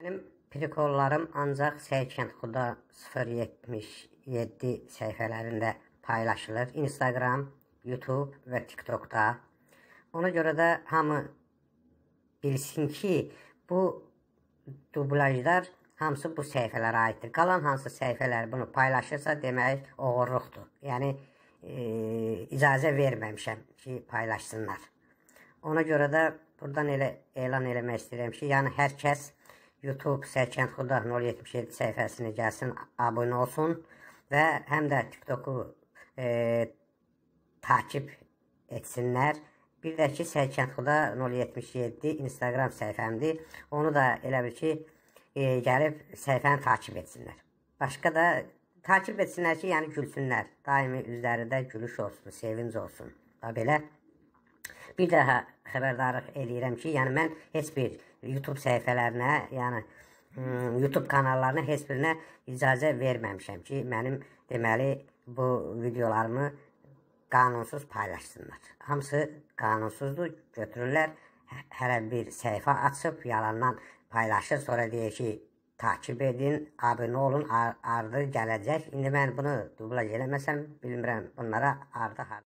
Mənim prikollarım ancaq Səykəndxuda 077 səhifələrində paylaşılır. Instagram, YouTube və TikTokda. Ona görə də hamı bilsin ki, bu dublajlar hamısı bu səhifələrə aiddir. Qalan hansı səhifələr bunu paylaşırsa, demək oğurluqdur. Yəni, e, icazə verməmişəm ki, paylaşsınlar. Ona görə də buradan elə elan eləmək istəyirəm ki, yəni hər kəs YouTube Sərkənd Xudar 077 səhifəsini gəlsin, abunə olsun və həm də TikToku e, takip etsinlər. Bir də ki, Sərkənd Xudar 077 Instagram səhifəmdir. Onu da elə bil ki, e, gəlib səhifəni takip etsinlər. Başqa da takip etsinlər ki, yəni gülsünlər. Daimi üzlərində gülüş olsun, sevinc olsun. Da belə. Bir daha xəbərdarlıq eləyirəm ki, yəni mən heç bir YouTube səhifələrinə, yəni hmm, YouTube kanallarına heç birinə icazə verməmişəm ki, mənim deməli bu videolarımı qanunsuz paylaşsınlar. Hamısı qanunsuzdur, götürürlər, hə, hələ bir səhifə açıb yalandan paylaşır, sonra deyir ki, takip edin, abunə olun, ar ardı gələcək. İndi mən bunu dubla eləməsəm, bilmirəm bunlara ardı harda.